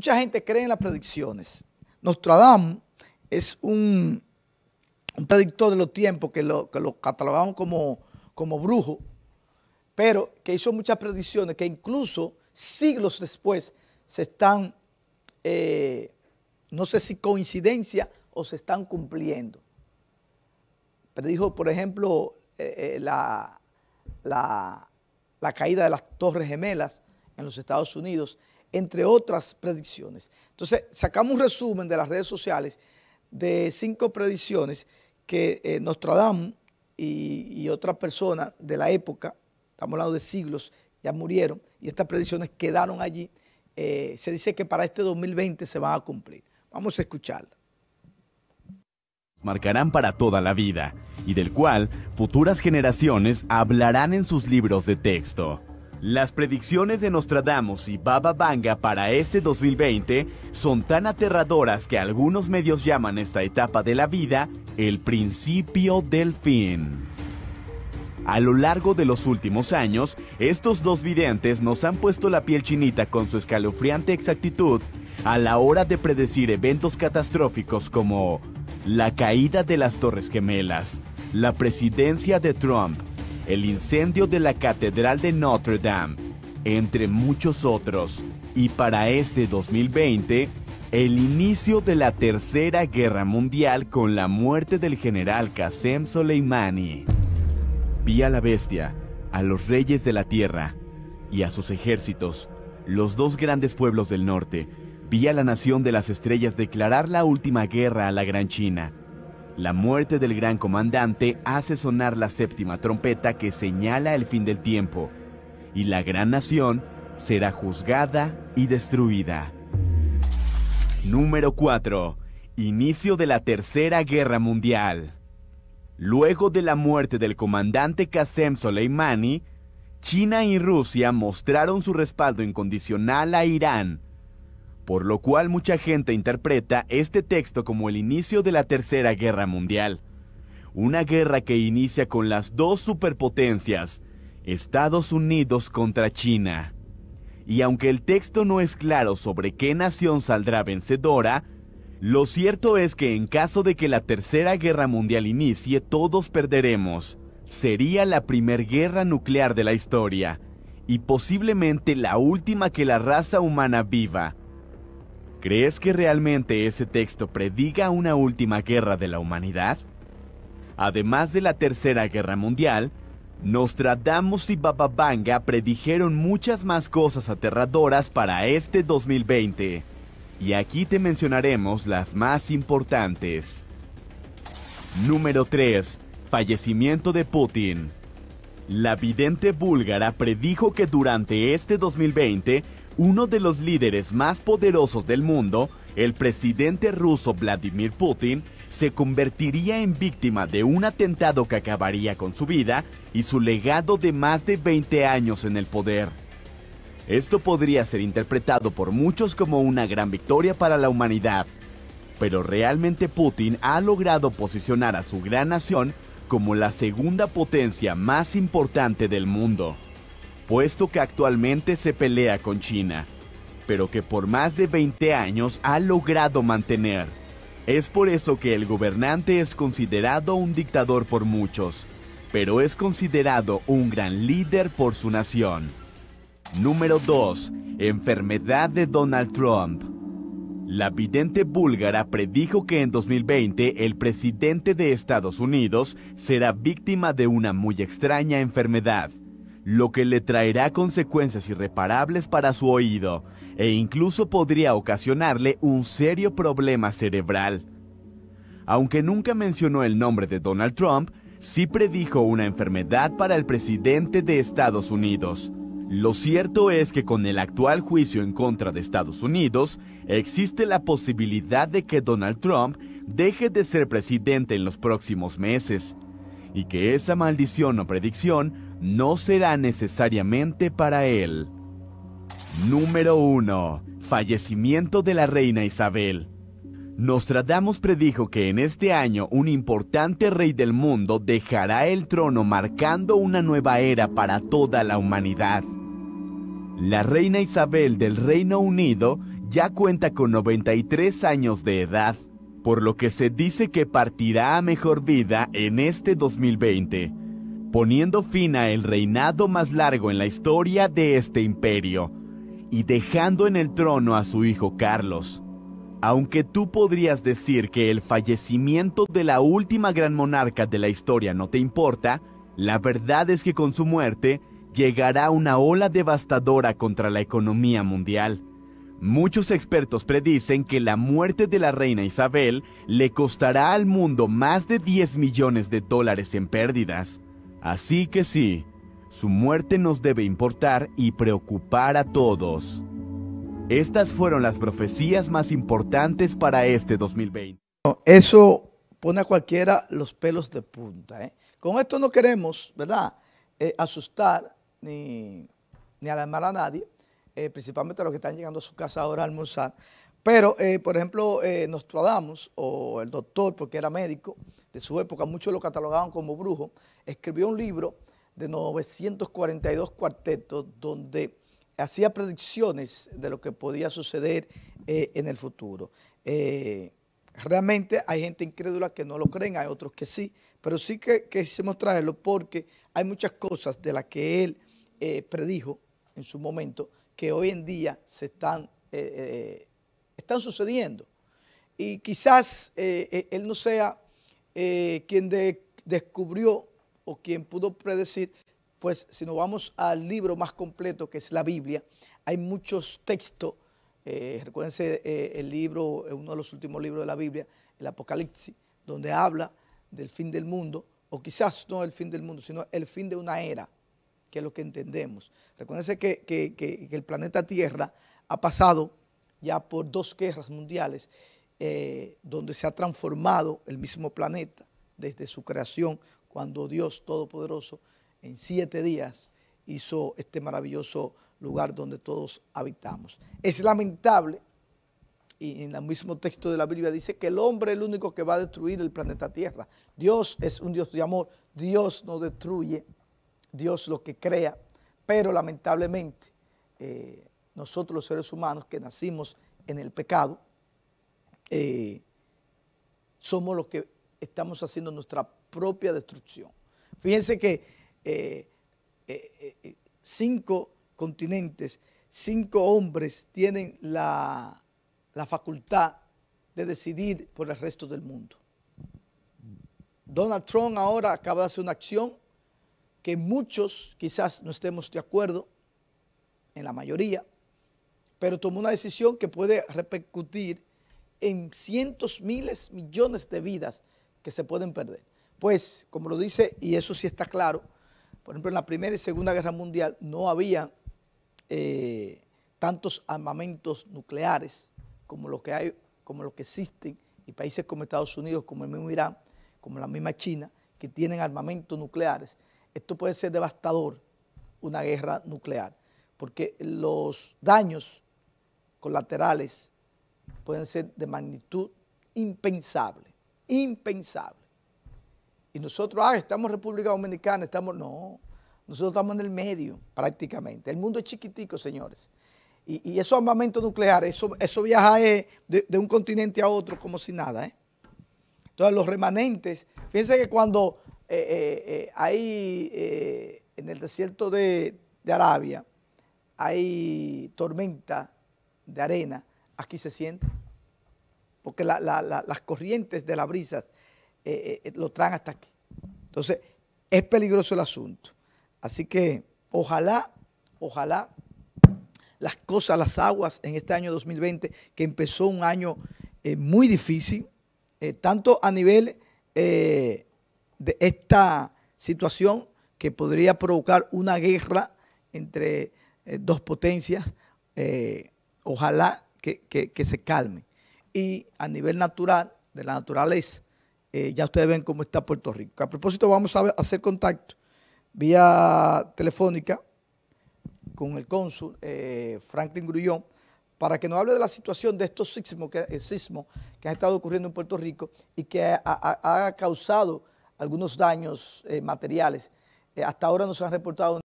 Mucha gente cree en las predicciones. Nostradamus es un, predictor de los tiempos que lo, catalogamos como, brujo, pero que hizo muchas predicciones que incluso siglos después se están, eh, no sé si coincidencia o se están cumpliendo. Predijo, por ejemplo, eh, eh, la caída de las Torres Gemelas en los Estados Unidos entre otras predicciones. Entonces, sacamos un resumen de las redes sociales de cinco predicciones que Nostradam eh, Nostradamus y, otras personas de la época, estamos hablando de siglos, ya murieron y estas predicciones quedaron allí. Eh, se dice que para este 2020 se van a cumplir. Vamos a escuchar. Marcarán para toda la vida y del cual futuras generaciones hablarán en sus libros de texto. Las predicciones de Nostradamus y Baba Vanga para este 2020 son tan aterradoras que algunos medios llaman esta etapa de la vida el principio del fin. A lo largo de los últimos años, estos dos videntes nos han puesto la piel chinita con su escalofriante exactitud a la hora de predecir eventos catastróficos como la caída de las Torres Gemelas, la presidencia de Trump, el incendio de la Catedral de Notre Dame, entre muchos otros, y para este 2020, el inicio de la Tercera Guerra Mundial con la muerte del general Qasem Soleimani. Vi a la bestia, a los reyes de la tierra y a sus ejércitos, los dos grandes pueblos del norte, vi a la nación de las estrellas declarar la última guerra a la Gran China la muerte del gran comandante hace sonar la séptima trompeta que señala el fin del tiempo, y la gran nación será juzgada y destruida. Número 4. Inicio de la Tercera Guerra Mundial. Luego de la muerte del comandante Qasem Soleimani, China y Rusia mostraron su respaldo incondicional a Irán por lo cual mucha gente interpreta este texto como el inicio de la Tercera Guerra Mundial, una guerra que inicia con las dos superpotencias, Estados Unidos contra China. Y aunque el texto no es claro sobre qué nación saldrá vencedora, lo cierto es que en caso de que la Tercera Guerra Mundial inicie, todos perderemos. Sería la primer guerra nuclear de la historia, y posiblemente la última que la raza humana viva, ¿Crees que realmente ese texto prediga una última guerra de la humanidad? Además de la Tercera Guerra Mundial, Nostradamus y Bababanga predijeron muchas más cosas aterradoras para este 2020. Y aquí te mencionaremos las más importantes. Número 3. Fallecimiento de Putin. La vidente búlgara predijo que durante este 2020 uno de los líderes más poderosos del mundo, el presidente ruso Vladimir Putin, se convertiría en víctima de un atentado que acabaría con su vida y su legado de más de 20 años en el poder. Esto podría ser interpretado por muchos como una gran victoria para la humanidad, pero realmente Putin ha logrado posicionar a su gran nación como la segunda potencia más importante del mundo puesto que actualmente se pelea con China, pero que por más de 20 años ha logrado mantener. Es por eso que el gobernante es considerado un dictador por muchos, pero es considerado un gran líder por su nación. Número 2. Enfermedad de Donald Trump. La vidente búlgara predijo que en 2020 el presidente de Estados Unidos será víctima de una muy extraña enfermedad, lo que le traerá consecuencias irreparables para su oído e incluso podría ocasionarle un serio problema cerebral. Aunque nunca mencionó el nombre de Donald Trump, sí predijo una enfermedad para el presidente de Estados Unidos. Lo cierto es que con el actual juicio en contra de Estados Unidos, existe la posibilidad de que Donald Trump deje de ser presidente en los próximos meses, y que esa maldición o predicción no será necesariamente para él. Número 1. Fallecimiento de la reina Isabel. Nostradamus predijo que en este año un importante rey del mundo dejará el trono marcando una nueva era para toda la humanidad. La reina Isabel del Reino Unido ya cuenta con 93 años de edad, por lo que se dice que partirá a mejor vida en este 2020 poniendo fin a el reinado más largo en la historia de este imperio y dejando en el trono a su hijo Carlos. Aunque tú podrías decir que el fallecimiento de la última gran monarca de la historia no te importa, la verdad es que con su muerte llegará una ola devastadora contra la economía mundial. Muchos expertos predicen que la muerte de la reina Isabel le costará al mundo más de 10 millones de dólares en pérdidas. Así que sí, su muerte nos debe importar y preocupar a todos. Estas fueron las profecías más importantes para este 2020. Eso pone a cualquiera los pelos de punta. ¿eh? Con esto no queremos, ¿verdad?, eh, asustar ni, alarmar a nadie, eh, principalmente a los que están llegando a su casa ahora a almorzar. Pero, eh, por ejemplo, eh, Nostradamus, o el doctor, porque era médico de su época, muchos lo catalogaban como brujo, escribió un libro de 942 cuartetos donde hacía predicciones de lo que podía suceder eh, en el futuro. Eh, realmente hay gente incrédula que no lo creen, hay otros que sí, pero sí que, quisimos traerlo porque hay muchas cosas de las que él predijo en su momento que hoy en día se están están sucediendo. Y quizás eh, eh, él no sea eh, quien descubrió o quien pudo predecir, pues si nos vamos al libro más completo que es la Biblia, hay muchos textos, eh, el libro, uno de los últimos libros de la Biblia, el Apocalipsis, donde habla del fin del mundo, o quizás no el fin del mundo, sino el fin de una era, que es lo que entendemos. Recuérdense que, que el planeta Tierra ha pasado ya por dos guerras mundiales, eh, donde se ha transformado el mismo planeta desde su creación, cuando Dios Todopoderoso en siete días hizo este maravilloso lugar donde todos habitamos. Es lamentable, y en el mismo texto de la Biblia dice que el hombre es el único que va a destruir el planeta Tierra. Dios es un Dios de amor, Dios no destruye, Dios lo que crea, pero lamentablemente eh, nosotros los seres humanos que nacimos en el pecado, eh, somos los que estamos haciendo nuestra propia destrucción. Fíjense que eh, eh, cinco continentes, cinco hombres tienen la, la facultad de decidir por el resto del mundo. Donald Trump ahora acaba de hacer una acción que muchos quizás no estemos de acuerdo, en la mayoría, pero tomó una decisión que puede repercutir en cientos, miles, millones de vidas que se pueden perder. Pues, como lo dice, y eso sí está claro, por ejemplo, en la Primera y Segunda Guerra Mundial no había eh, tantos armamentos nucleares como los que, hay, como los que existen y países como Estados Unidos, como el mismo Irán, como la misma China, que tienen armamentos nucleares. Esto puede ser devastador, una guerra nuclear, porque los daños colaterales pueden ser de magnitud impensable, impensable. Y nosotros, ah, estamos en República Dominicana, estamos, no, nosotros estamos en el medio prácticamente. El mundo es chiquitico, señores. Y, esos armamentos nucleares, eso, eso viaja eh, de, un continente a otro como si nada. ¿eh? Entonces los remanentes, fíjense que cuando hay eh, eh, en el desierto de Arabia, hay tormenta de arena, aquí se siente. Porque las corrientes de la brisa eh, eh, eh, lo traen hasta aquí. Entonces, es peligroso el asunto. Así que ojalá, ojalá las cosas, las aguas en este año 2020, que empezó un año muy difícil, tanto a nivel de esta situación que podría provocar una guerra entre dos potencias, ojalá que, se calme. Y a nivel natural, de la naturaleza, eh, ya ustedes ven cómo está Puerto Rico. A propósito, vamos a hacer contacto vía telefónica con el cónsul eh, Franklin Grullón para que nos hable de la situación de estos sismos que, eh, sismo que ha estado ocurriendo en Puerto Rico y que ha, causado algunos daños materiales. hasta ahora no se han reportado